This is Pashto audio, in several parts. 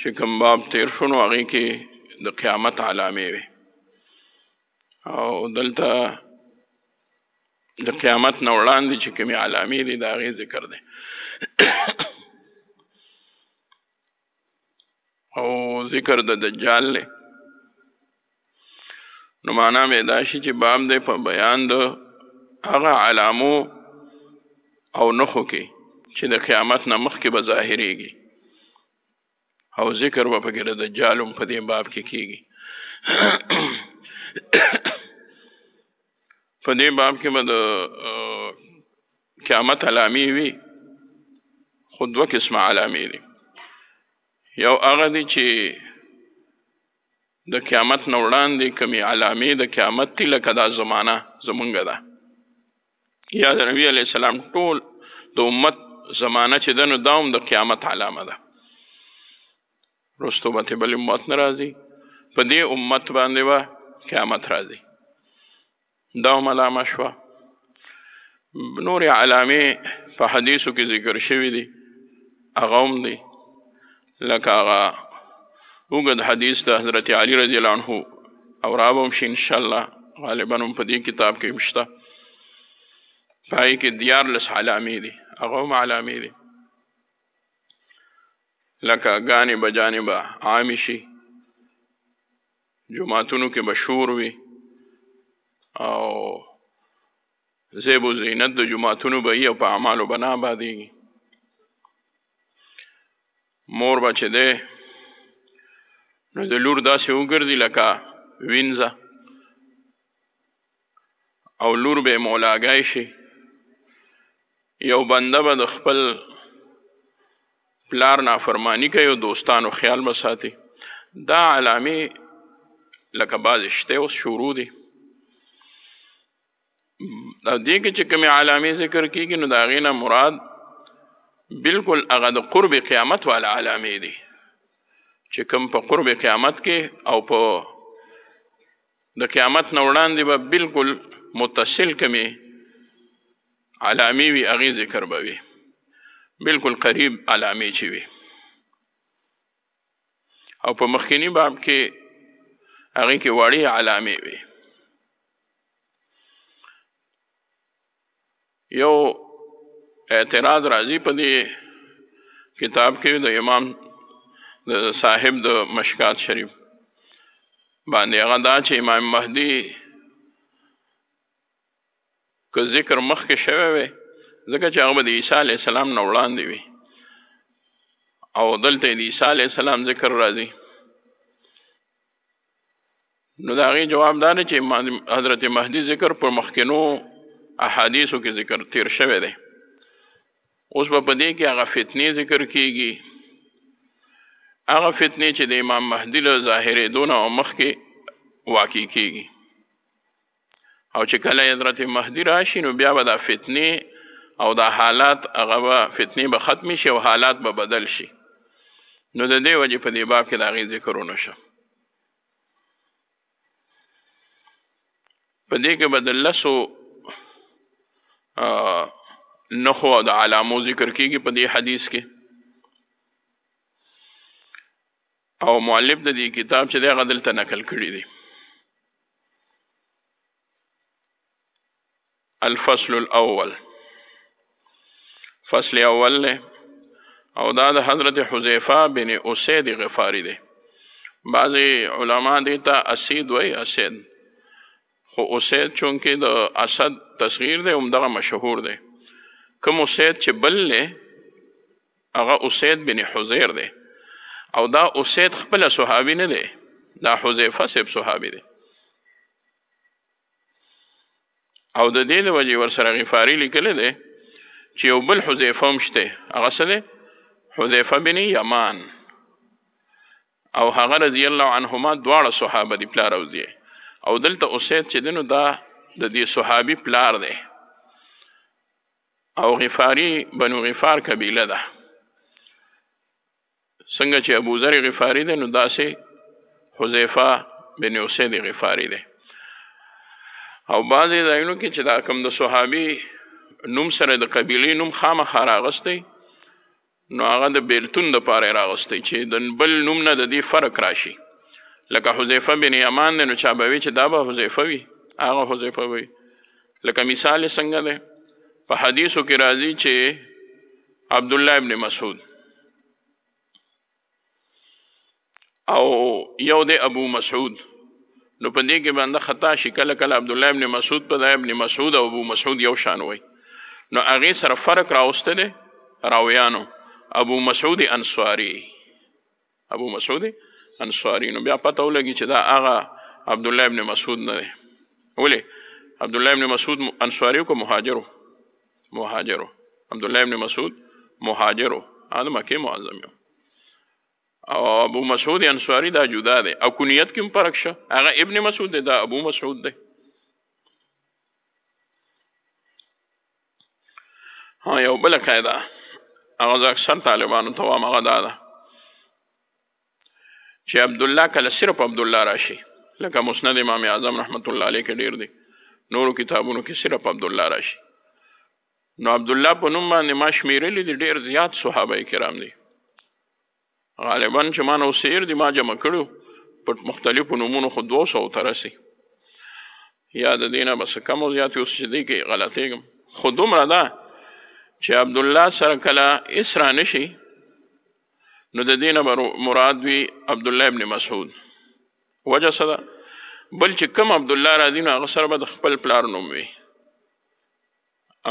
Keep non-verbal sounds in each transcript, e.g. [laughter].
چې کوم باب تیر شو نو هغې کې د قیامت علامې وې او دلته د قیامت نه وړاندې چې کومې علامې دي د هغې ذکر دی [coughs] او ذکر د دجال دی نو معنا به دا شي چې باب دی په بیان د هغه علامو او نښو کې چې د قیامت نه مخکې به ظاهرېږي او ذکر به پکې د دجالم په دې باب کې کیږي [coughs] په دې باب کې به د قیامت علامې وي خو دوه قسمه علامې دي یو هغه دی چې د قیامت نه وړاندې کمی علامې د قیامت دي لکه دا زمانه زمونږ ده یا د نبي علیه السلام ټول د امت زمانه چې ده نو دا هم د قیامت علامه ده رستو به بل امت نه راځي په دې امت باندې به قیامت راځي دا ملامه شوه نورې علامې په حدیثو کې ذکر شوي دي هغه هم دي لکه هغه اوږد حدیث د حضرت علي رضی الله عنه او را به هم شي انشاءالله غالبا هم په دې کتاب کې هم شته په هغې کې دیارلس علامې دي هغه هم علامې دي لکه ګانې به جانې به عامې شي جوماتونو کې به شور وي او زیب و زینت د جماعتونو به یې او په اعمالو بنا بادېږي مور به چې دی نو د لور داسې وګرځي لکه وینځه او لور به مولاګی شي یو بنده به د خپل پلار نافرمانی کوي او دوستانو خیال مساتي دا علامه لکه باز شته اوس شروع دي دا دې کې چې کومه علامه ذکر کیږي نو دا غینه مراد بالکل هغه د قرب قیامت وال علامه دي چې کوم په قرب قیامت کې او په د قیامت نه وړاندې به بالکل متصل کمی علامه وی هغه ذکر به وي بالکل قریب علامې چې وي او په مخکینی باب کې هغه کې وړي علامې وي یو اعتراض راځي په دې کتاب کې د امام د صاحب د مشکات شریف باندې هغه دا چې امام مهدی که ذکر مخکې شوی وي ځکه چې هغه به د عیسی علیه السلام نه وړاندې وي او دلته د عیسی علیه السلام ذکر راځي نو دا غي جواب دار چې حضرت مهدی ذکر پر مخکینو احادیثو کې ذکر تیر شوی دی اوس په دې کې هغه فتنې ذکر کیږي هغه فتنې چې د امام مهدی له ظاهرې دونه او مخ کې واقع کیږي او چې کله حضرت مهدی راشي نو بیا به دا فتنې او دا حالات هغه به فتنې به ختم شي او حالات به بدل شي نو د دې وجې په دې باب کې د هغې ذکر ونه شو په دې کې به د لسو نښو او د علامو ذکر کیږي په دې حدیث کې او مؤلف د دې کتاب چې دی هغه دلته نقل کړی دی الفصل الاول فصل اول له او دا د حضرت حذیفه بن اسید غفاری دی بعضی علما دي ته اسید وای اسید خو اسید چونکی د اسد تصغیر دی هم دغه مشهور دی کوم اسید چې بل له هغه اسید بن حذیر دی او دا اسید خپل صحابي نه دی دا حذیفه سب صحابي دی او د دې د وجې ورسره غفاری لیکل دی چې یو بل حذیفه هم شته هغه څه دی حذیفه بن یمان او هغه رضی الله عنهما دواړه صحابه دي پلار او دی او دلته اسید چې دینو دا د دې صحابي پلار دی او غفاری بنو غفار قبیله ده څنګه چې ابو ذر غفاری دی نو داسې حذیفه بن اسید غفاری دی او بعضې ځایونو کې چې دا کوم د صحابي نوم سره د قبیلې نوم خامخا راغستی نو هغه د بیلتون د پاره راغستی چې د بل نوم نه د دې فرق راشي لکه حذیفه بن یمان دی نو چا به وي چې دا به حذیفه وي هغه حذیفه وي لکه مثال څنګه دی په حدیثو کې راځي چې عبد الله ابن مسعود او یو دی ابو مسعود نو په دې کې باندې خطا شي کله کله عبد الله ابن مسعود په ابن مسعود او ابو مسعود یو شان وي نو هغې سره فرق راوسته دی راویانو ابو مسعود انصاري ابو مسعود انصاري نو بیا پته ولګي چې دا هغه عبد الله ابن مسعود نه دی ولې عبد الله ابن مسعود انصاري کو مهاجرو مهاجرو عبد الله ابن مسعود مهاجرو هغه مکه معظم یو او ابو مسعود انصاری دا جدا دی او کنیت کوم پرکشه هغه ابن مسعود دی دا ابو مسعود دی ها یو بل قاعده هغه د اکثر طالبانو ته وایم هغه دا ده چې عبدالله کله صرف عبدالله راشي لکه مسند امام اعظم رحمت الله علیه کې ډیر دی نورو کتابونو کې صرف عبدالله راشي نو عبدالله په نوم باندې ما شمیرلی دي ډیر زیات صحابه کرام دي غالبا چې ما نو سیر دي ما جمع کړو په مختلفو نومونو خو دوه سوه ته رسي یا د دې نه بس کم او زیات اوس چې دی کې غلطېږم خو دومره ده چې عبد الله سره کله اسرا نشي نو د دینه مراد وی عبد الله ابن مسعود وجه صدا بل چې کم عبد الله راضی نو هغه سره به خپل پلار نوم وی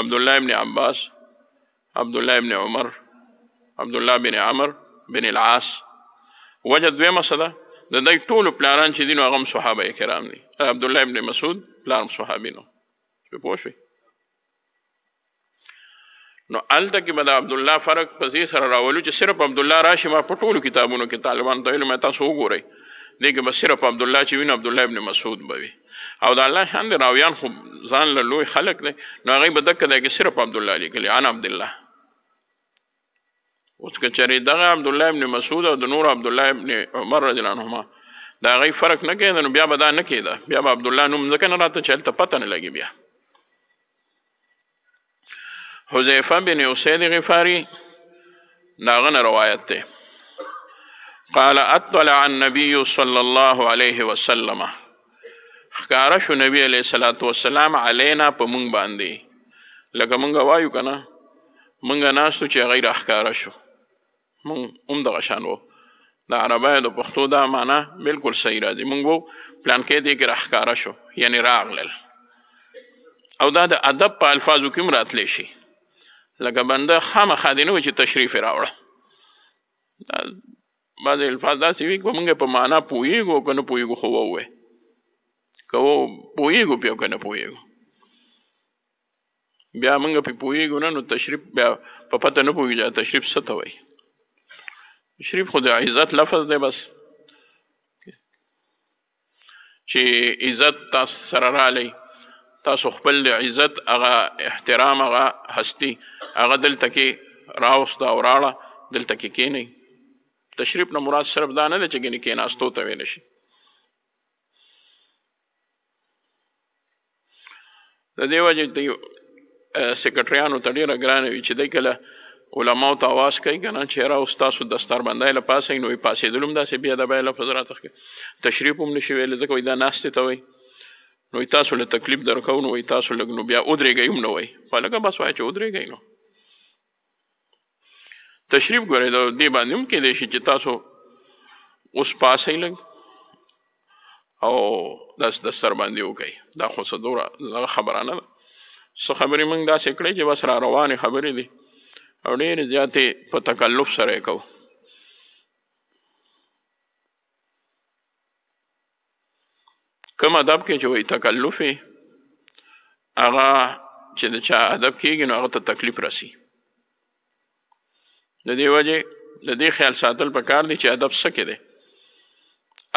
عبد الله ابن عباس عبد الله ابن عمر عبد الله بن عمر بن العاص وجه دویمه صدا د دې ټولو پلاران چې دین هغه صحابه کرام دي عبد الله ابن مسعود پلار صحابینو په پوښوي نو الته کې بل عبد الله فرق پسې سره راولو چې صرف عبد الله راشي ما په ټولو کتابونو کې طالبان ته علم تاسو وګورئ دې کې بس صرف عبد الله چې وین عبد الله ابن مسعود بوي او د الله شان دی راویان خو ځان له لوی خلق دی نو هغه به دک دی کې صرف عبد الله لیکلی انا عبد الله اوس که چېرې دغه عبد الله ابن مسعود او د نور عبد الله ابن عمر رضی الله عنهما دا غي فرق نه کېد نو بیا به دا نه کېده بیا به عبد الله نوم ځکه نه راته چې هلته پته نه لګي بیا حذیفه بن اسید غفاری داغه روایت ده قال اطلع النبي صلى الله عليه وسلم خکاره شو نبی علیہ الصلات والسلام علینا په مونږ باندې لکه مونږ وایو کنه مونږ ناسو چې غیر احکاره شو مونږ هم دغه شان وو د عربای د پښتو دا معنا بالکل صحیح راځي مونږ وو پلان کې دې کې راخکاره شو یعنی راغلل او دا د ادب په الفاظو کې مراتلې شي لکه بنده خامخا دی نه و چې تشریف راوړه دا بعضې الفاظ داسې وي که موږ په معنا پوهېږو که نه پوهېږو خو ووایې که و پوهېږو بیا که نه پوهېږو بیا موږ پې پوهېږو نه نو تشریف بیا په پته نه پوهېږو چې تشریف څه ته وایي تشریف خو د عزت لفظ دی بس چې عزت تاسو سره رالی تاسو خپل د عزت هغه احترام هغه هستی هغه دلته کې راوسته او راړه دلته کې کینی تشریف نه مراد صرف دا نه دی چې ګینې کیناستو ته ویل شي د دې وجې ته سیکرټریانو ته ډېره ګرانه وي چې دی کله علماو ته اواز کوي که نه چې راو ستاسو دستربندۍ له پاسه نو یې پاسېدل هم داسې بېادبۍ لفظ راته تشریف هم نه شي ویلی ځکه وایي دا ناستې ته وایي نو تاسو له تکلیف درکو نو تاسو لګ نو بیا ودرېږئ هم نه وای خو لکه بس وایه چې ودرېږئ نو تشریف ګورئ د دې باندې هم کېدای شي چې تاسو اوس پاسئ لږ او داس دستر باندې وکئ دا خو څه دوره خبره نه ده څه خبرې موږ داسې کړی چې بس را روانې خبرې دي او ډېرې زیاتې په تکلف سره یې کوو کم ادب کې چې وایي تکلف هغه چې د چا ادب کېږي نو هغه ته تکلیف رسی د دې وجه د دې خیال ساتل پکار دی چې ادب څه کې دی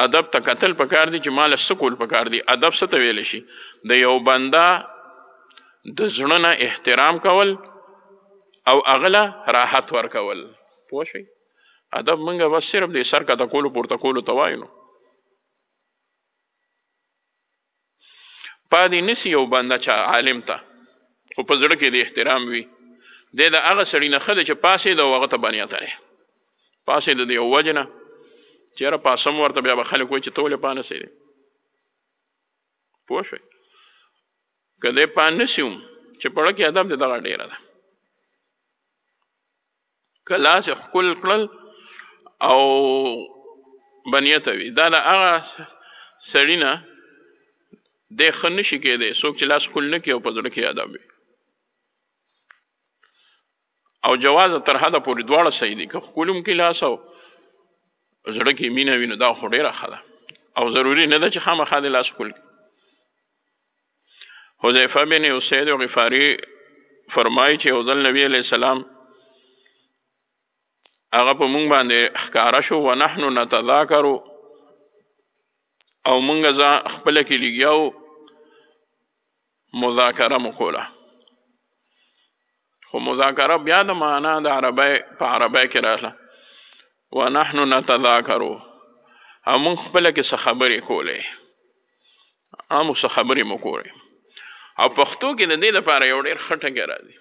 ادب ته قتل پکار دی چې مال سکول پکار دی ادب څه ته ویل شي د یو بندا د زړه نه احترام کول او اغلا راحت ورکول پوه شئ ادب منګه بس صرف د سر کا د کولو پورته کولو توایو پادې نسی یو بنده چا عالم ته خو په زړه کې د احترام وي د د هغه سړی نه خله چې پاسې د وغه ته بنیا ترې پاسې د دې وجنه چیرې پاسم ورته بیا به خلک وایي چې توله پانه سي پوه شئ کله پانه سیوم چې پړه کې ادب دې دغه ډیره ده کلاس خپل کړل او بنیت وي دا هغه سړی نه د خن شي کې دی څوک چې لاس کول نه کوي او په ځړه کې آداب او جواز تر حد پورې دواړه صحیح دي که کولم کې لاس او زړه کې مینه وینو دا خو ډیره خاله او ضروری نه ده چې خامخا د لاس کول حذیفه بن اسید غفاری فرمایي چې اوزل نبی علیہ السلام هغه په مونږ باندې ښکارا شو ونحن نتذاکر او مونږ ځا خپل کې لګیاو مذاکره مو کوله خو مذاکره بیا د معنا د عربی په عربی کې راغله ونحن نتذاکرو همون خپله کې څه خبرې کولې عامو څه خبرې مو کولې او پښتو کې د دې لپاره یو ډېر ښه ټکی راځي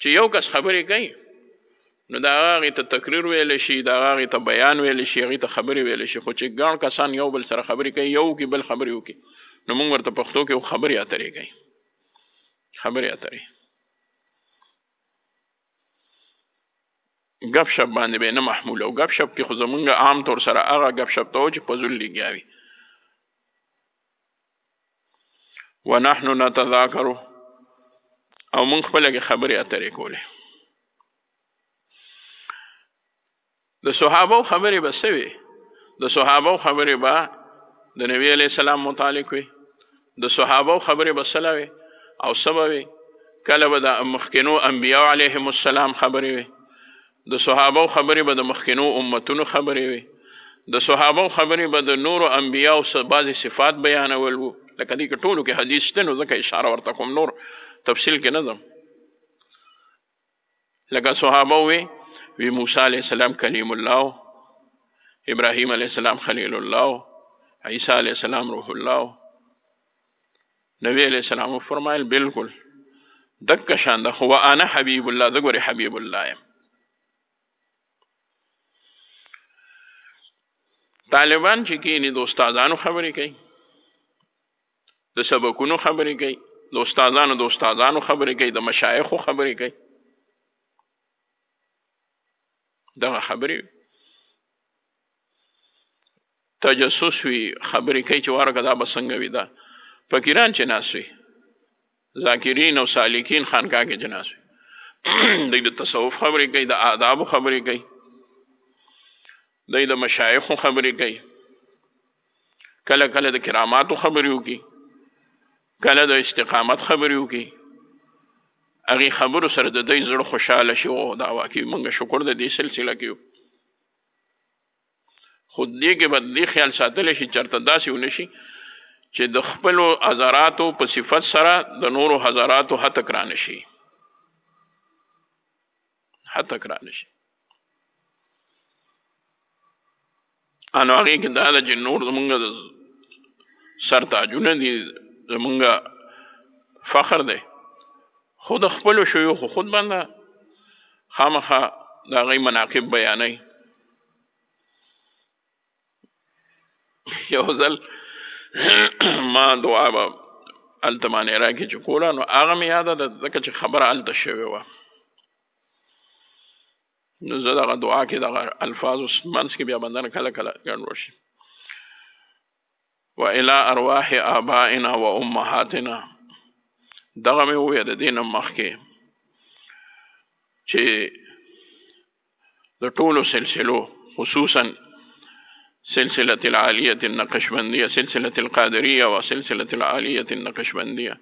چې یو کس خبرې کوي نو دا هغه ته تقریر ویل شي دا هغه ته بیان ویل شي هغه ته خبرې ویل شي خو چې ګڼ کسان یو بل سره خبرې کوي یو کې بل خبرې وکړي نو موږ ورته پښتو کې خبرې اترې کوي خبرې اترې غب شپ باندې به نه محمول او غب شپ کې خو زمونږ عام طور سره هغه غب شپ ته چې پزول لګیاوي ونحن نتذاکر او موږ خپل کې خبرې اترې کولې د صحابه خبرې بسوي د صحابه خبرې با د نبی علی السلام متعلق وي د صحابه خبرې بسلاوي او سبوي کله به د مخکینو انبیاء علیهم السلام خبرې وي د صحابه خبرې به د مخکینو امتونو خبرې وي د صحابه خبرې به د نور انبیاء او بعضی صفات بیانول وو لکه دې کې ټولو کې حدیث شته نو ځکه اشاره ورته کوم نور تفصیل کې نه لکه صحابه وي وی موسی علیہ السلام کلیم الله ابراهیم علیہ السلام خلیل الله عیسی علیہ السلام روح الله نبی علیہ السلام فرمایل بالکل دک شان ده هو انا حبیب الله زګوري حبیب الله يم طالبان چې کینی د استادانو خبرې کوي د سبقونو خبرې کوي د استادانو د استادانو خبرې کوي د مشایخو خبرې کوي دغه خبرې تجسس وي خبرې کوي چې وارګه دا به څنګه وي دا فقیران چې ناس وي ذاکرین او سالکین خانقاه کې چې ناس وي دوی د تصوف خبرې کوي د آداب خبرې کوي دوی د مشایخ خبرې کوي کله کله د کرامات خبرې وکي کله د استقامت خبرې وکي هغه خبرو سره د دوی زړه خوشاله شي او دا واکه موږ شکر د دې سلسله کې خود دې کې باندې خیال ساتل شي چرته داسې ونشي چې د خپل ازراتو په صفت سره د نورو حضراتو حت کران شي حت کران شي ان هغه کې دا د نور زمونږ د سر تاجونه دي زمونږ فخر دی خود خپل شيوخ خود باندې خامخه دا غي مناقب بیانای یو ځل [coughs] ما دعا به هلته مانیرا کې چې کوله نو هغه مې یاده ده ځکه چې خبره هلته شوې وه نو زه دغه دعا کې دغه الفاظو منځ کې بیا بندنه کله کله ګډ وشي و الى ارواح آبائنا و امهاتنا دغه مې وویه د دې نه مخکې چې د ټولو سلسلو خصوصا سلسلة العالية النقشبندية سلسلة القادرية وسلسلة العالية النقشبندية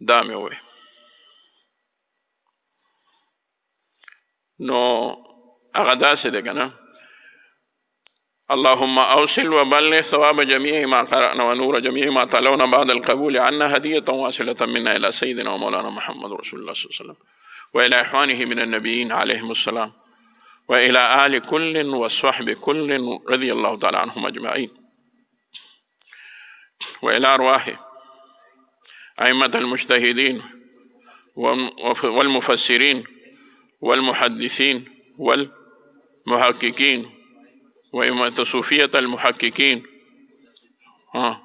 دامي وي نو أغداس داسې اللهم أوصل وبلغ ثواب جميع ما قرأنا ونور جميع ما تلونا بعد القبول عنا هدية واصلة منا إلى سيدنا ومولانا محمد رسول الله صلى الله عليه وسلم وإلى إخوانه من النبيين عليهم السلام وإلى آل كل وصحب كل رضي الله تعالى عنهم أجمعين وإلى أرواح أئمة المجتهدين والمفسرين والمحدثين والمحققين وإمة صوفية المحققين آه.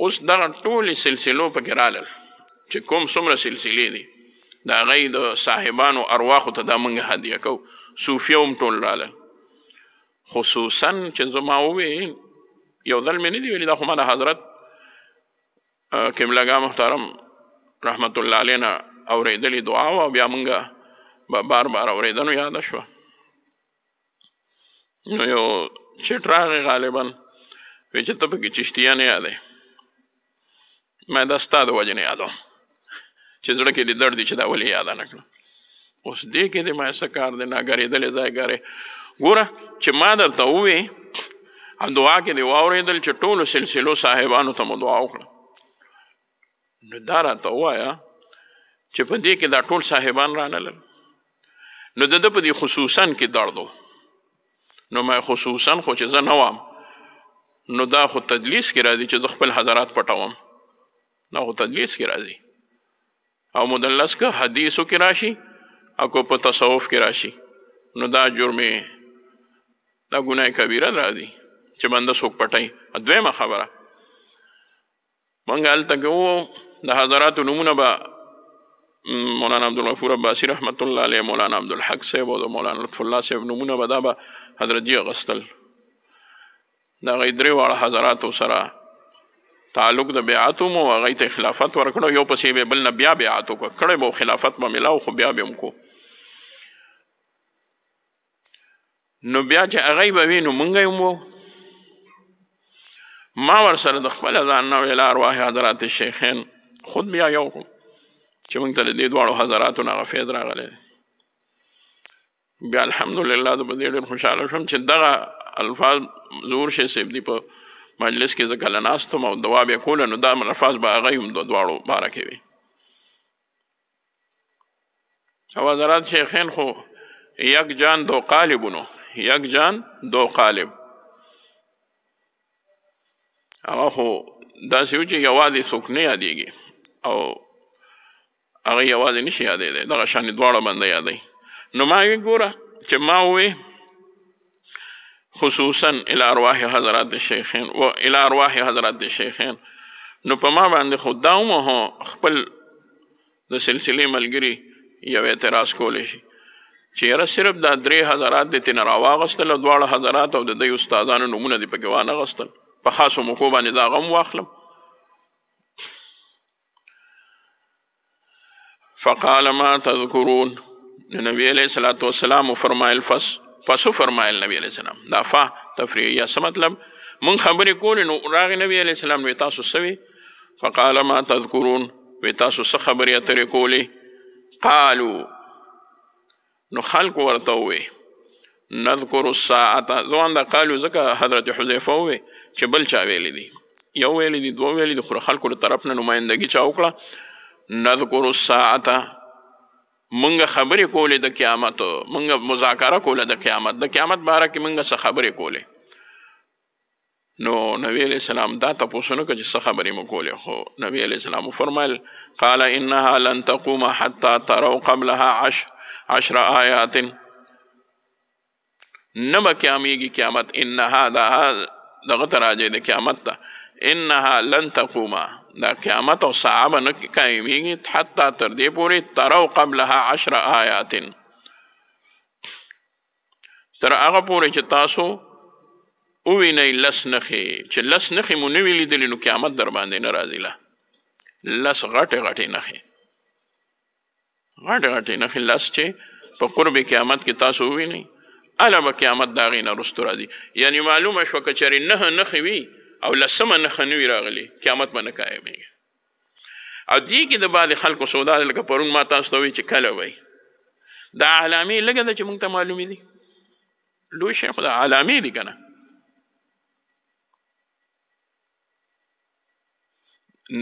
اوس دغه ټولې سلسلو پکې راغلل چې کوم څومره سلسلې دي دا غي د صاحبانو ارواحو ته د منګه هدیه کو صوفیوم ټول رااله خصوصا چې زما وې یو ځل مې نه دی ویلي دا خو مله حضرت کملګا محترم رحمت الله علینا اورېدلې دعا او بیا منګه به بار بار اورېدنو یاد شو نو یو چټ راغی غالبا وې چې ته پکې چشتیانه یادې مې دا ستا د وجه نه یادوم چې زړه کې دې درد دي چې دا ولې یاد نه کړم اوس دې کې دې ما څه کار دی ناګرېدلې ځایګارې ګوره چې ما درته ووې او دعا کې دې واورېدل چې ټولو سلسلو صاحبانو ته مو دعا وکړه نو دا راته ووایه چې په دې کې دا ټول صاحبان رانلل نو د ده په دې خصوصا کې درد نو ما خصوصا خو چې زه نه وم نو دا خو تدلیس کې راځي چې زه خپل حضرات پټوم دا خو تدلیس کې راځي او مدلس که حدیثو کې راشي او کو په تصوف کې راشي نو دا جرم دا ګناه کبیره راځي چې بنده څوک پټای دویمه خبره مونږ هلته کې د حضراتو نومونه به مولانا عبدالغفور عباسی رحمت الله علیه مولانا عبدالحق صاحب او مولانا لطف الله صاحب نومونه به دا به حضرت جی اغستل د هغې درې واړه حضراتو سره تعلق د بیعاتو مو هغه ته خلافت ورکړو یو پسې به بل نه بیا بیعاتو کو کړه مو خلافت ما ملاو خو بیا به کو نو بیا چې هغه به وینو مونږ یې مو ما ور سره د خپل ځان نو ویل ارواح حضرات شیخین خود بیا یو کو چې مونږ ته دې دواړو حضراتو نه غفید راغله بیا الحمدلله د دې ډېر خوشاله شوم چې دغه الفاظ زور شي سیب دی په مجلس کې زه کله ناست وم او دوا بیا کوله نو دا الفاظ به هغه هم د دواړو باره کې وي او حضرات شیخین خو یک جان دو قالبونو یک جان دو قالب هغه خو داسې و چې یوازې څوک نه یادېږي او هغه یوازې نشي یادېدی دغه شانې دواړه بنده یادی نو ما وی ګوره چې ما ووی خصوصا الى ارواح حضرات شیخین و الى ارواح حضرات شیخین نو په ما باندې خو دا ومه خپل د سلسلې ملګري یو اعتراض کولی شي چې یاره صرف دا درې حضرات دې ترنه راواغستل او دواړه حضرات او د دوی استادانو نومونه دې پکې وانغستل په خاصو موقعو باندې دا غم واخلم فقال ما تذكرون نبی علیہ الصلوۃ والسلام فرمایل فصل پسو فرمایل نبی علیہ السلام دا فا تفریح یا څه مطلب مونږ خبرې کولې نو راغی نبی علیہ السلام وی تاسو سوي فقال ما تذكرون وی تاسو څه خبرې اترې کولې قالو نو خلق ورته وی نذكر الساعه ځوان دا قالو ځکه حضرت حذیفه وی چې بل چا ویلې دي یو ویلې دي دوه ویلې دي خو خلکو له طرف نه نمائندګي چا وکړه نذكر الساعه منګه خبرې کولې د قیامت منګه مذاکره کوله د قیامت د قیامت باره کې منګه څه خبرې کولې نو نبی علیہ السلام دا تاسو نو چې څه خبرې مو کولې خو نبی علیہ السلام فرمایل قال انها لن تقوم حتى تروا قبلها عش عشر آیات نبا قیامیږي قیامت انها دا دغه تراجه د قیامت ته انها لن تقوم د قیامت او صحابه نه قایمیږي حتی تر دې پورې ترو قبلها عشر آیات تر هغه پورې چې تاسو ووینئ لس نښې چې لس نښې مو نه وي لیدلې نو قیامت در باندې نه راځي له لس غټې غټې نښې غټې غټې نښې لس چې په قرب قیامت کې تاسو ووینئ هله به قیامت د هغې نه وروستو راځي یعنې معلومه شوه که چېرې نهه نښې وي او لسمه نه خنوي راغلي قیامت باندې قائمي او دې کې د بعد خلکو سودا لکه پرون ما تاسو ته وی چې کله وای دا علامه لګه د چې مونږ ته معلومي دي لوی شیخ دا علامه دي کنه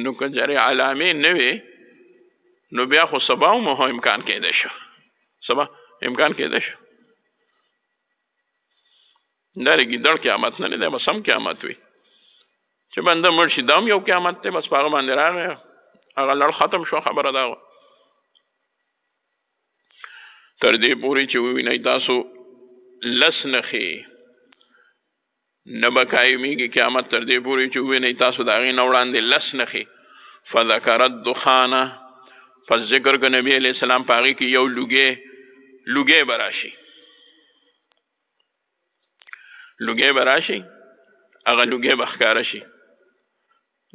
نو که جره علامه نه وي نو بیا خو سبا مو امکان کېدای شو سبا امکان کېدای شو دا رګي دړ قیامت نه دی بس هم قیامت وي چې بنده مړ شي دام یو قیامت دی بس په هغه باندې راغی هغه لړ ختم شو خبره دا تر دې پورې چې ووینئ تاسو لس نښې نه به قایمیږي قیامت تر دې پورې چې ووینئ تاسو د هغې نه وړاندې لس نښې فذکرت دخانه پس ذکر که نبی علیہ السلام په هغې کې یو لوګې لوګې به راشي لوګې به راشي هغه لوګې به ښکاره شي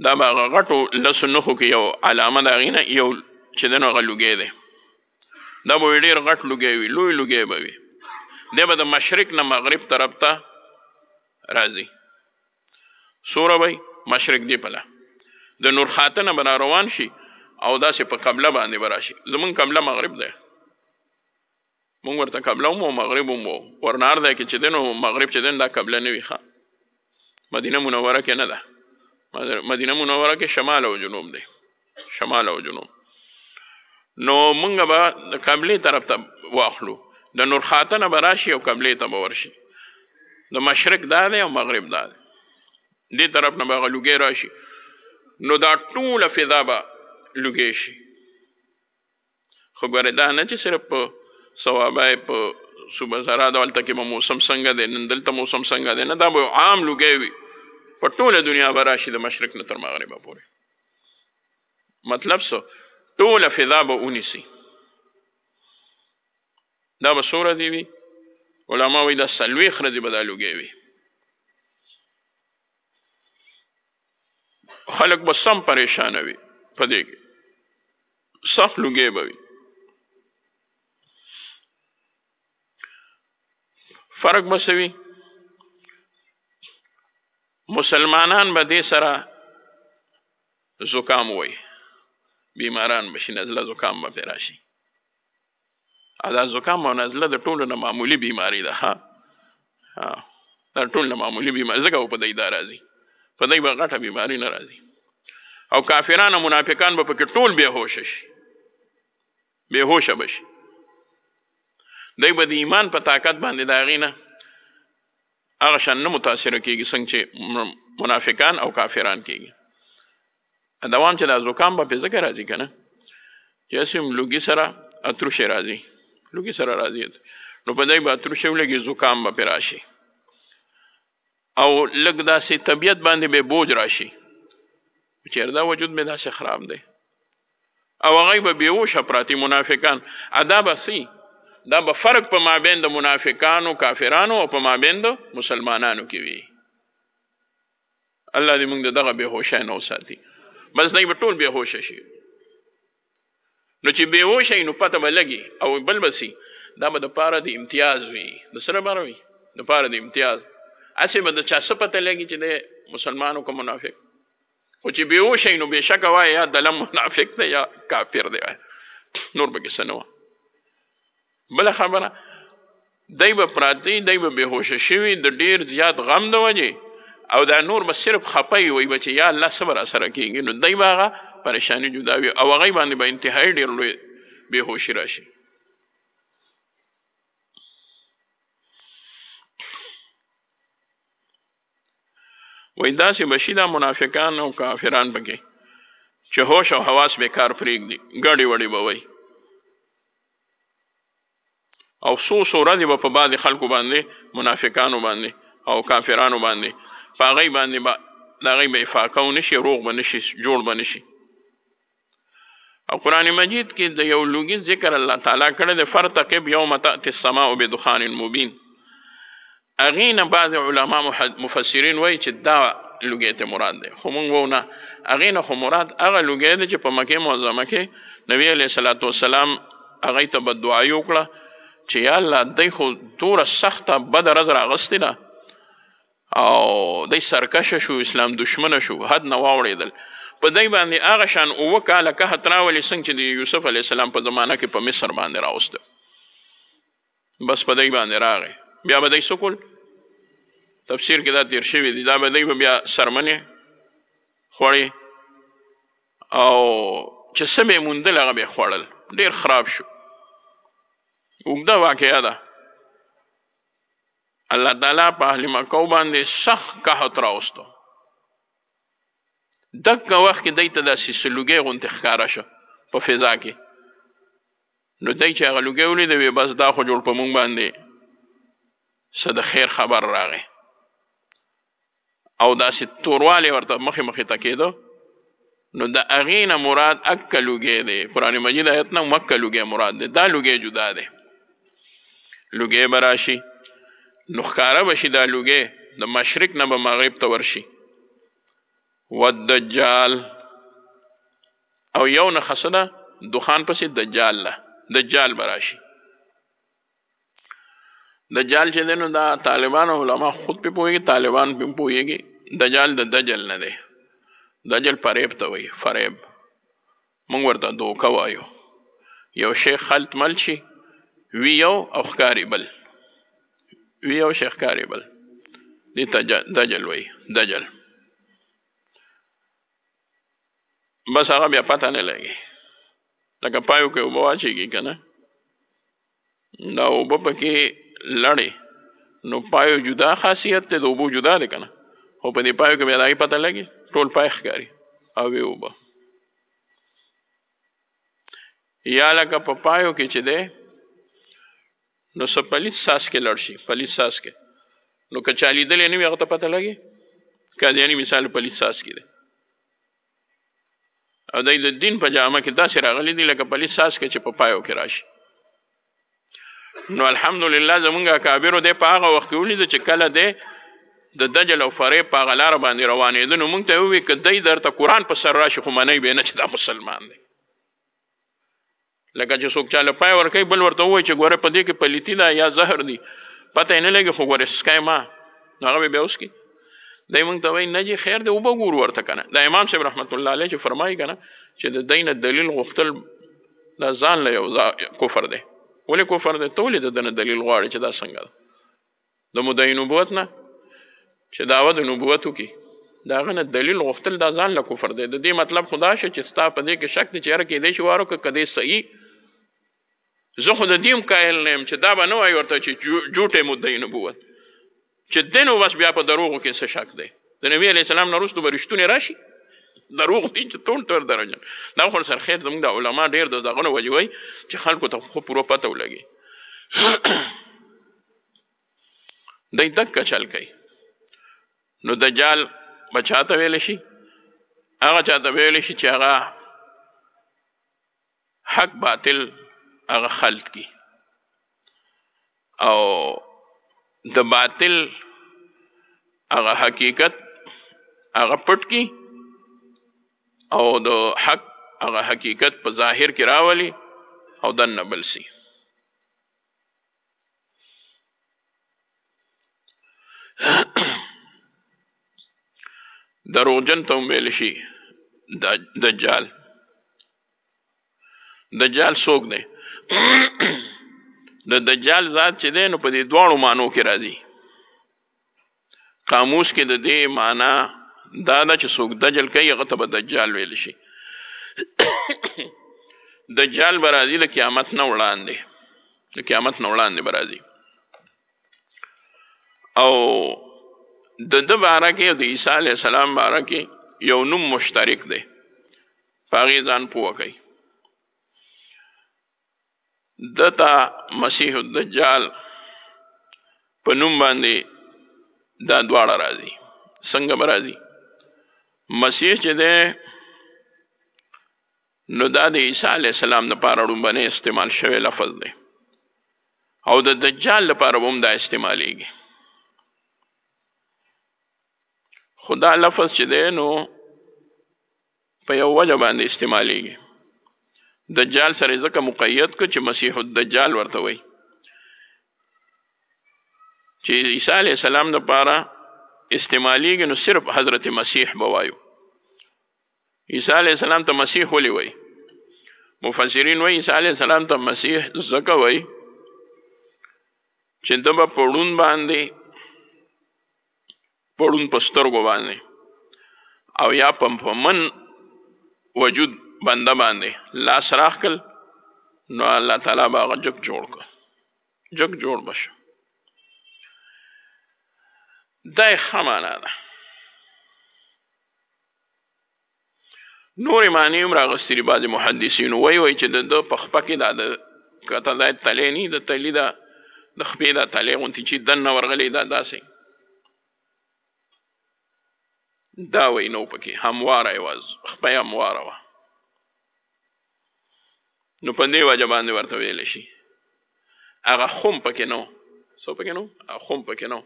دا به هغه غټو لسو نښو کې یو علامه د هغې نه یو چې دی نو هغه لوګی دی دا به وي ډېر غټ لوګی وي لوی لوګی به وي دی به د مشرق نه مغرب طرف ته راځي سوره به مشرق دی پله د نورخاته نه به روان شي او داسې په قبله باندې به راشي زمونږ قبله مغرب دی مونږ ورته قبله هم مغرب هم ورنار دی کې چې دی نو مغرب چې دی دا قبله نه وي ښه مدینه منوره کې نه ده مدینه منوره کې شمال او جنوب دی شمال او جنوب نو مونږ به د قبلې طرف ته واخلو د نور خاتنه به راشي او قبلې ته به ورشي د مشرق دا دی او مغرب دا دی دې طرف نه به هغه لوګی راشي نو دا ټوله فضا به لوګی شي خو ګورې دا نه چې صرف په صوابه په صوبه زرا دلته کې به موسم څنګه دی نن دلته موسم څنګه دی نه دا به عام لوګی وي په ټوله دنیا به راشي د مشرق نه تر مغربه پورې مطلب سو ټوله فضا به ونیسي دا به څو ورځې وي علما وایي دا څلوېښت ورځې به دا لوګی وي خلک به سم پریشانه وي په دې کې سخت لوګی به وي فرق به څه وي مسلمانان به دې سره زکام وای بیماران بشي نزله زکام به راشي دا زکام او نزله د ټولو نه معمولی بیماری ده ها دا ټول نه معمولی بیماری زګه په دې دا راځي په دې بغټه بیماری نه راځي او کافران او منافقان به پکې ټول به هوش شي به هوش بشي دوی به د ایمان په طاقت باندې دا غینه هغه شان نه متاثر کیږي څنګه چې منافقان او کافران کیږي دوام چې د زکام په ذکر راځي کنه چې سیم لوګي سره اتروش راځي لوګي سره راځي نو په دای په اتروش ولګي زکام به راشي او لګ داسې طبیعت باندې به بوج راشي چیردا وجود مې داسې خراب دی او هغه به بیوش پراتی منافقان ادا بسی دا به فرق په مابین د منافقانو کافرانو او په مابین د مسلمانانو کې وي الله دې موږ دغه به هوښه نه وساتي بس نه به ټول به هوښه شي نو چې به هوښه نو پته به لګي او بل بسي دا به د پاره د امتیاز وي د سره بار وي د پاره د امتیاز اسې به د چا څه پته لګي چې د مسلمانو کو منافق او چې به هوښه نو به شک وای یا د منافق نه یا کافر دی نور به څه نه بل خبره دای به پراتی دای به بهوشه شوی د ډیر زیات غم د وجه او دا نور به صرف خپای وي بچ یا الله صبر اثر کیږي نو دای باغه پریشانی جدا وي او هغه باندې به انتهای ډیر لوی بهوشي راشي وای دا چې بشي دا منافقان او کافران بګي چې هوش او حواس بیکار پرېږدي ګړې وړې به وای او سو سوره دی په بعد خلکو باندې منافقانو باندې او کافرانو باندې پاغي باندې با دغه به افاقو نشي روغ به نشي جوړ به نشي او قران مجید کې د یو لوګي ذکر الله تعالی کړی د فرتقب یوم تأتی السماء بدخان مبین اغینا بعض علما مفسرین وایي چې دا لوګي ته مراد ده خو مونږ ونه اغینا خو مراد هغه لوګي ده چې په مکه معظمه کې نبی علیہ الصلوۃ والسلام هغه ته بدعا وکړه چې یا الله دی خو دومره سخته بده ورځ راغستې ده او دی سرکشه شو اسلام دشمنه شو حد نه واوړېدل په دی باندې هغه شان اوه کاله قحط راولي څنګه چې د یوسف علیه السلام په زمانه کې په مصر باندې راوسته بس په دی باندې راغی بیا به دی سکول تفسیر کې دا تیر شوی دی دا به دی بیا سرمنې خوړې او چې سمې موندل هغه به خوړل ډیر خراب شو اوږده واقعه ده الله تعالی په اهل مکه باندې سخت قحط راوستو دغه وخت کې دای ته داسې سلوګې غونډه ښکارا شو په فضا کې نو دای چې هغه لوګې ولید وي بس دا خو جوړ په مونږ باندې صد خیر خبر راغی او داسې تورواله ورته مخې مخې تکېدو نو د اغینا مراد اکلوګې دی قران مجید آیت نه مکلوګې مراد دی دا لوګې جدا دی لوګې براشي نخکاره بشي دا لوګې د مشرق نه به مغرب ته ورشي والدجال او یو نه خسنه دخان پسې دجال له دجال براشي دجال چې دینو دا طالبان او علما خود په پويږي طالبان په پويږي دجال د دجل نه دی دجل فریب ته وایي فریب موږ ورته دوکه وایو یو شی خلط مل شي وی یو او ښکاری بل وی یو شي ښکاری بل دې ته دجل وایي دجل بس هغه بیا پته نه لګي لکه پایو کې اوبه واچېږي که نه دا اوبه پکې لړې نو پایو جدا خاصیت دی د اوبو جدا دی که نه خو په دې پایو کې بیا د هغې پته لګي ټول پای ښکاري او وی اوبه یا لکه په پایو کې چې دی نو سب پلیت ساس کې لړ شي پلیت ساس کې نو که چا لیدلې نه وي هغه ته پته لګي قادیاني مثال پلیت ساس کې دی او دای د دین په جامه کې داسې راغلي دي لکه پلیت ساس کې چې په پایو کې راشي نو الحمدلله زمونږ اکابرو دی په هغه وخت کې ولیده چې کله دی د دجل او فرې په هغه لاره باندې روانېده نو مونږ ته ووایي که دی درته قرآن په سر راشي خو منی به نه چې دا مسلمان دی لکه چې څوک چاله پای ورکې بل ورته وای چې ګوره په دې کې پلیتی دا یا زهر دی پته نه لګي خو ګوره سکایما هغه به اوس کې دای مونږ ته وای نه جی خیر دی او به ګور ورته کنه دا امام صاحب رحمت الله علیه چې فرمایي کنه چې د دین دلیل غفتل دا ځان له یو کفر دی ولې کفر دی تولید د دلیل غواړي چې دا څنګه د مدعی نبوت نه چې داوود نبوت وکي دا غنه دلیل غفتل دا ځان له کفر دی د دې مطلب خدا شه چې ستا په دې کې شک دي چې هر کې دې شوارو کې کدي صحیح زه خو د دې هم قایل نه یم چې دا به نه وایي ورته چې جوټې مدعي نبوت چې دی نو بس بیا په دروغو کې څه شک دی د نبي علیه السلام نه وروستو به رښتونې راشي دروغ دي چې تون تر درجه دا خو سر خیر زموږ د علما ډېر د دغه وجه وي چې خلکو ته خو پوره پته ولګي [coughs] دای دک چل کوي نو دجال بچاته ویل شي هغه چاته ویل شي چې هغه حق باطل هغه خلط کی او د باطل هغه حقیقت هغه پټ کی او د حق هغه حقیقت په ظاهر کې راولي او دن بل سي [coughs] دروغجن ته ویل شي دجال دجال څوک دی د دجال ذات چې دی نو په دې دواړو معنو کې راځي قاموس کې د دې معنا دا ده چې څوک دجل کوي هغه ته به دجال ویل شي دجال به راځي له قیامت نه وړاندې د قیامت نه وړاندې به راځي او د ده باره کې د عیسی علیه السلام باره کې یو نوم مشترک دی په هغې ځان پوه کوي دتا مسیح الدجال په نوم باندې دا دواړه راځي څنګه به راځي مسیح چې دی نو دا د عیسی علیه السلام لپاره ړومبنی استعمال شوی لفظ دی او د دجال لپاره هم دا استعمالیږي خدا لفظ چې دی نو په یو وجه باندې استعمالیږي دجال سره ځکه مقید کو چې مسیح الدجال ورته وای چې عیسی علی السلام د پاره استعمالیږي نو صرف حضرت مسیح بوایو عیسی علی السلام ته مسیح ولي وای مفسرین وای عیسی علی السلام ته مسیح ځکه وای چې دبا پړون باندې پړون پسترګو باندې او یا پم من وجود بنده باندې لاس راخل نو الله تعالی باغ جک جوړ کړ جک جوړ بشو دا خمانه ده نور معنی هم راغستري بعضې محدثینو وایي وایي چې د ده په خپه کې دا د کته دا تلې نه د تلې دا د خپې دا تلې غوندې چې دننه ورغلی دا داسې دا وایي نو پکې همواره یې وه خپه یې همواره وه نو په دې وجه باندې ورته ویل شي هغه خوم پکې نو سو پکې نو خوم پکې نو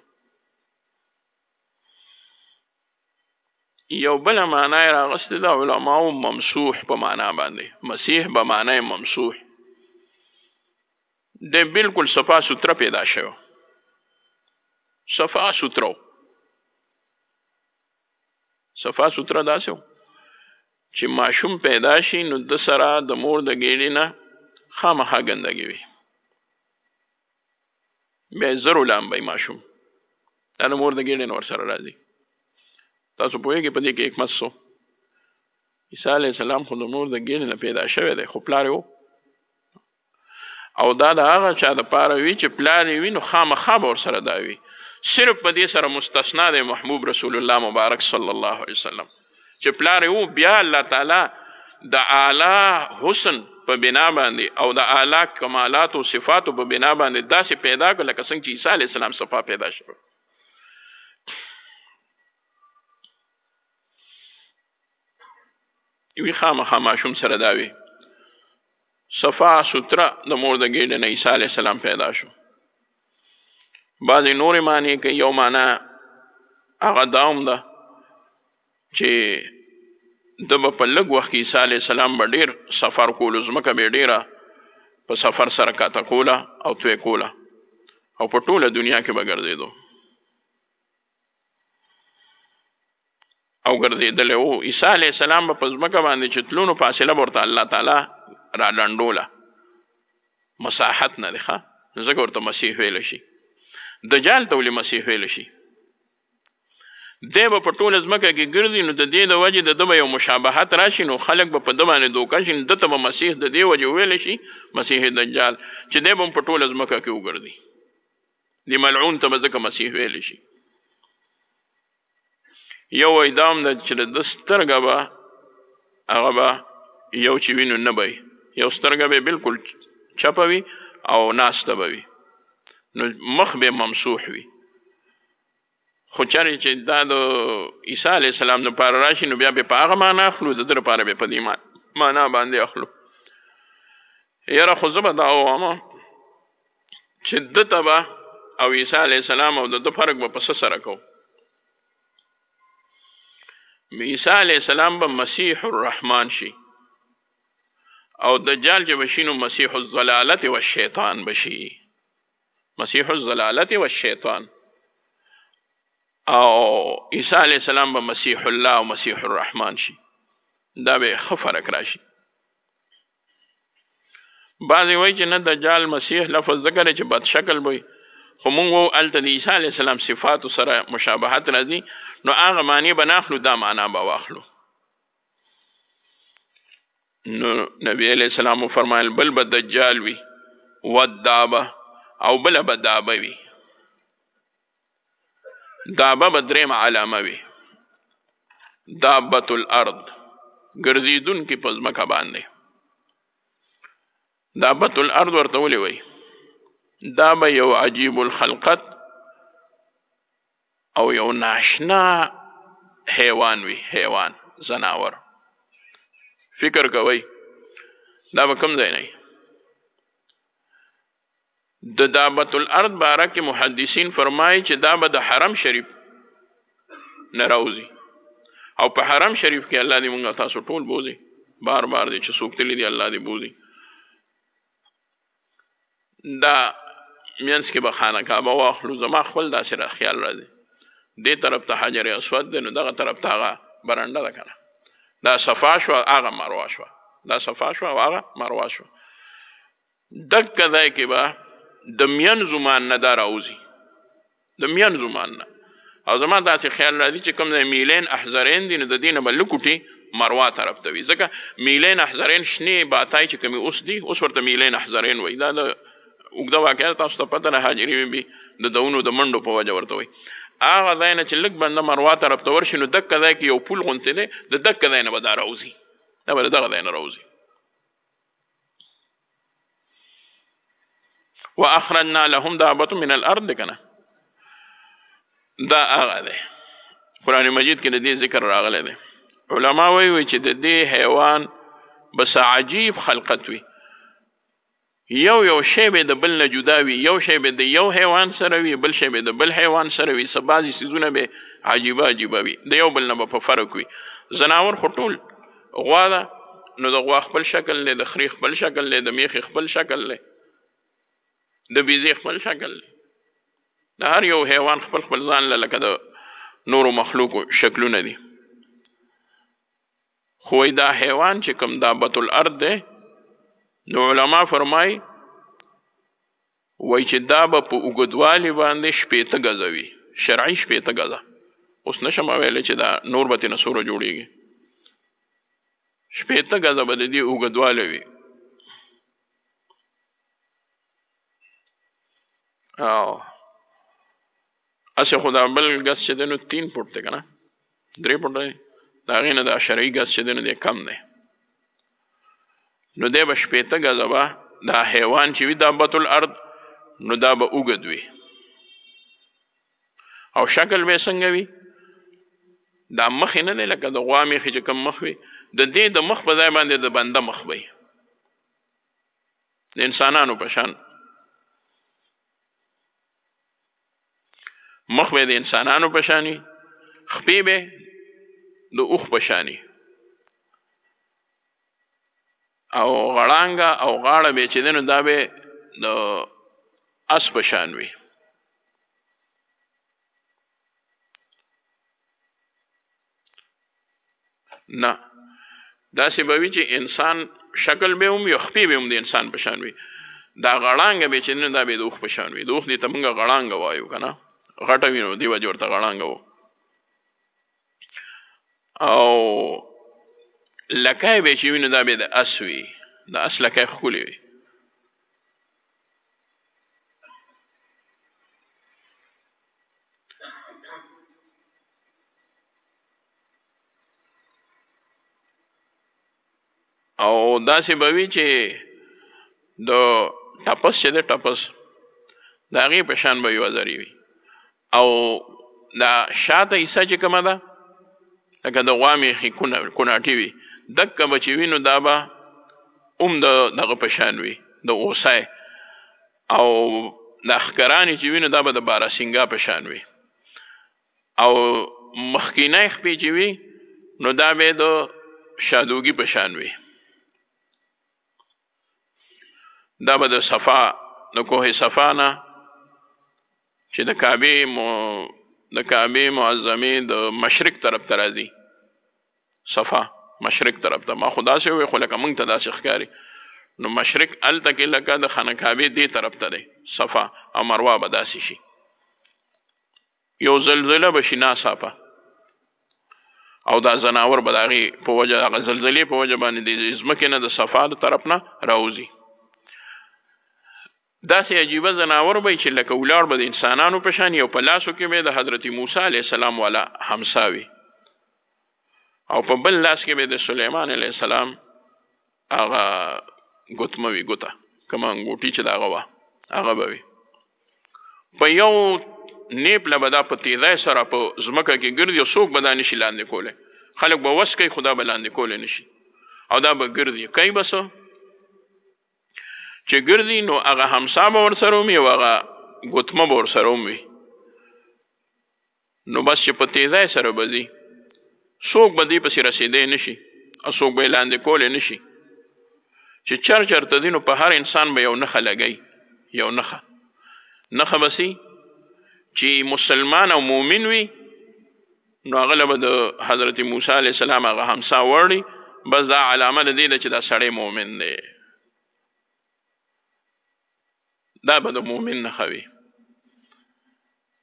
یو بل معنا یې راغستې ده علماو ممسوح په معنا باندې مسیح په معنا یې ممسوح د بالکل صفا سوتره پیدا شوی صفا سوتره صفا سوتره داسې چې ماشوم پیدا شي نو د سره د مور د ګیډې نه خامخا ګندګي وي بیا زرو لامبای ماشوم دا د مور د ګیډې نه ورسره راځي تاسو پوهیږئ په دې کې حکمت څه عیسی علیه السلام خو د مور د ګیډې نه پیدا شوی دی خو پلار او دا د هغه چا د پاره وي چې پلار وي نو خامخا به ورسره دا وي صرف په دې سره مستثنا دی محبوب رسول الله مبارک صلی الله علیه وسلم چې پلار یو بیا الله تعالی د اعلی حسن په بنا باندې او د اعلی کمالات او صفات په بنا باندې داسې پیدا کړ لکه څنګه چې عیسی علی السلام صفا پیدا شو وی خامخا ماشوم سره دا وی صفا ستره د مور د ګیډې نه عیسی علی السلام پیدا شو بعضې نورې معنی کوي یو معنا هغه داوم ده چې د په لږ وخت کې عیسی علیه السلام به ډېر سفر کولو ځمکه به ډېره په سفر سره کاته کوله او توی کوله او په ټوله دنیا کې به ګرځېدو او ګرځېدلی و عیسی علیه السلام به په ځمکه باندې چې تلونو فاصله به ورته الله تعالی را ډنډوله مساحت نه دی ښه نو ځکه ورته مسیح ویلی شي دجال ته ولې مسیح ویلی شي دی به په ټوله ځمکه کې ګرځي نو د دې د وجې د ده به یو مشابهت راشي نو خلک به په ده باندې دوکه شي نو ده ته به مسیح د دې وجې ویلی شي مسیح دجال چې دی به هم په ټوله ځمکه کې وګرځي دې ملعون ته به ځکه مسیح ویلی شي یو وایي دا هم ده چې د ده سترګه به هغه به یو چې وینو نه به یو سترګه به بالکل چپه وي او ناسته به وي نو مخ به ممسوح وي خو چرې چې دا د عیسی علیه السلام لپاره راشي نو بیا به په هغه معنا اخلو د ده لپاره به په دې معنا باندې اخلو یاره خو زه به دا ووامه چې ده ته به او عیسی علیه السلام او د ده فرق به په څه سره کوو عیسی علیه السلام به مسیح الرحمن شي او دجال چې بشي نو مسیح الضلالت والشیطان بشي مسیح الضلالت والشیطان او عیسی علیه السلام به مسیح الله او مسیح الرحمن شي دا به ښه فرق راشي بعضې وایي چې نه دجال مسیح لفظ ذکر چې بد شکل وي خو مونږ وو هلته د عیسی علیه السلام صفاتو سره مشابهت راځي نو هغه معنی به نه دا معنا به واخلو نو نبی علیہ السلام فرمایل بل به دجال وي ودابه او بل به دابه وي دابه بدریم علامه وی دابت الارض ګرځیدون کې پزمکه باندې دابت الارض ورته ولې وی دا به یو عجیب الخلقت او یو ناشنا حیوان وی حیوان زناور فکر کوي دا به کوم ځای نه د دابت الارض باره کې محدثین فرمایي چې دا به د حرم شریف نه راوځي او په حرم شریف کې الله دې مونږ تاسو ټول بوزي بار بار دې چې څوک تللی دی الله دې بوزي دا مینس کې به خانه کعبه واخلو زما خپل داسې را خیال راځي دې طرف ته حجر اسود دی نو دغه طرف ته هغه برنډه ده کنه دا صفا شوه هغه مروه شوه دا صفا شوه او هغه مروه شوه دک ځای کې به د مینځو مان نه دا راوځي د مینځو مان نه او زما داسې خیال راځي چې کوم ځای میلین احزرین دي نو د دې نه به لکوټي مروا طرف ته وي ځکه میلین احزرین شنې باتای چې کومې اوس دي اوس ورته میلین احزرین وایي دا د اوږده واقعه تاسو ته پته نه حاجري بي د دونو د منډو په وجه ورته وایي هغه ځای نه چې لږ بنده مروا طرف ته ورشي نو دکه ځای کې یو پول غونتی دی د دکه ځای نه به دا راوځي دا به دغه ځای نه راوځي و اخرجنا لهم دابت من الارض دی کنه دا هغه دی قران مجید کې د دې ذکر راغلی دی علما وایي وی چې د دې حیوان بس عجیب خلقت وي یو یو شی به د بل نه جدا وي یو شی به د یو حیوان سره وي بل شی به د بل حیوان سره وي سبازي سيزونه به عجيبه عجيبه وي د یو بل نه په فرق وي زناور خټول غوا ده نو د غوا خپل شکل لري د خري خپل شکل لري د میخ خپل شکل لري د بیزې خپل شکل د هر یو حیوان خپل خپل ځان له لکه د نورو مخلوقو شکلونه دي خو دا حیوان چې کوم دا بت الارض دی نو علما فرمای وای چې دا به په اوږدوالي باندې شپېته ګزه وي شرعي شپېته ګزه اوس نشم ویلی چې دا نور به ترې نه سوره جوړېږي شپېته ګزه به د دې اوږدوالی وي او اسه خدا بل ګس چې دنو 3 فټ دی کنه درې فټ دی دا غینه د اشرعي ګس چې دنو دی کم دی نو دی به شپېته ګزه به دا حیوان چې وي دابت الارض نو دا به اوږد وي او شکل به څنګه وي دا مخ نه دی لکه د غوا مخې چې کم مخ وي د دې د مخ په ځای باندې د بنده مخ وي د انسانانو په شان مخ به د انسانانو په شان وي خپې به د اوښ په شان او غړانګه او غاړه به چې دنو دا به د اس په شان وي نه داسې به وي چې انسان شکل به هم یو خپې به هم د انسان په شان وي دا غړانګه به چې دنو دا به د اوښ په شان وي د اوښ دې ته موږ غړانګه وایو که نه غټه وي نو دی وجه ورته غړانګه وو او لکای به چې وینو دا به د اس وي د اس لکای ښکلی وي او داسې به وي چې د ټپس چې دی ټپس د هغې په شان به یوه ذرې وي او دا شاته حصہ چې کومه ده لکه د غوامې کوناټي وي دکه به چې وي نو دا به هم د دغه په شان وي د اوسی او د اخکرانې چې وي نو دا به د باراسینګا په شان وي او مخکینی خپې چې وي نو دا به د شادوګي په شان وي دا به د صفا د کوه صفا نه چې د کعبه مو د کعبه معظمه د مشرق طرف ته راځي صفا مشرق طرف ته ما خدا سه وې خو لکه مونږ ته دا شخکاری نو مشرق ال تک لکه د خانقابه دی طرف ته دی صفا او مروه بداسي شي یو زلزله بشي ناصافه او دا زناور بداغي په وجه غزلزلې په وجه باندې د ځمکې نه د صفا د طرف نه راوځي داسې عجیبه زناور به چې لکه ولاړ به د انسانانو په شان یو په لاسو کې به د حضرت موسی علی السلام والا همساوي او په بل لاس کې به د سلیمان علی السلام هغه ګوتموي ګوتا کما انګوټی چې دا هغه وا هغه به وي په یو نیپ له بدا په تیزای سره په ځمکه کې ګرځي او څوک به دا نشي لاندې کولی خلک به وس کوي خدا به لاندې کولی نشي او دا به ګرځي کوي بسو چې ګرځي نو هغه همسا به ورسره وي او هغه ګوتمه به ورسره وي نو بس چې په تیزای سره به ځي څوک به دې پسې رسېدی نه شي او څوک به یې لاندې کولی نه شي چې چر چرته ځي نو په هر انسان به یو نښه لګی یو نښه نښه به چې مسلمان او مؤمن وي نو هغه به د حضرت موسی علیه السلام هغه همسا وړي بس دا علامه د دې ده چې دا سړی مؤمن دی دا به د مؤمن نه خوي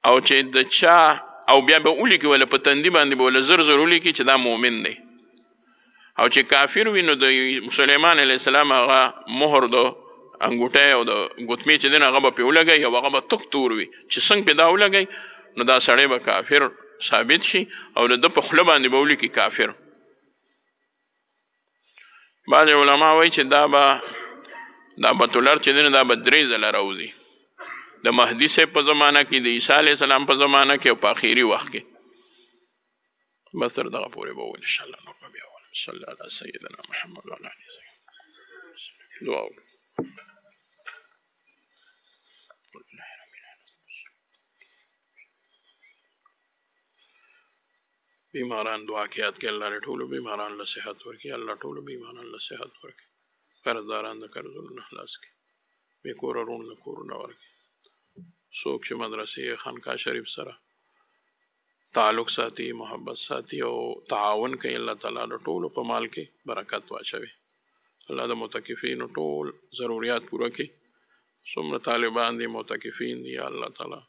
او چې د چا او بیا به اولی کې ولا په تندې باندې به ولا زر زر اولی کې چې دا مؤمن دی او چې کافر وینو د سليمان عليه السلام هغه مهر دو انګوټه او د ګوتمی چې دین هغه په ولګي او هغه به تک تور وي چې څنګه په دا ولګي نو دا سړی به کافر ثابت شي او د په خله باندې به اولی کې کافر بعض علما وایي چې دا به دا بتولر چې دین دا بدرې زله راوځي د مهدی سه په زمانہ کې د عیسی علی السلام په زمانہ کې او په اخیری وخت کې بس تر دغه پورې به ان شاء الله نو بیا صلی الله علی سیدنا محمد وعلى اله وصحبه دعا بیماران دعا کې یاد کې الله له ټولو بیماران له صحت ورکړي الله ټولو بیماران له صحت ورکړي قرضداران د قرضونو نه خلاص کړي بې کوره وروڼو له کورونه ورکړي څوک چې مدرسې خانقاه شریف سره تعلق ساتي محبت ساتي او تعاون کوي الله تعالی د ټولو په مال کې برکت واچوي الله د متکفینو ټول ضرورت پوره کړي څومره طالبان دي متکفین دي الله تعالی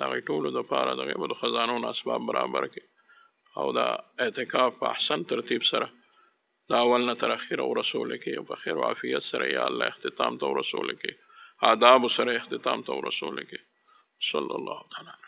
دا ټولو د پاره د غیبت خزانو اسباب برابر کړي او دا اعتکاف په احسن ترتیب سره دا اول نه تر اخره او رسول کې په خیر او عافیت سره یا الله اختتام ته رسول کې آداب سره اختتام ته رسول کې صلی الله تعالی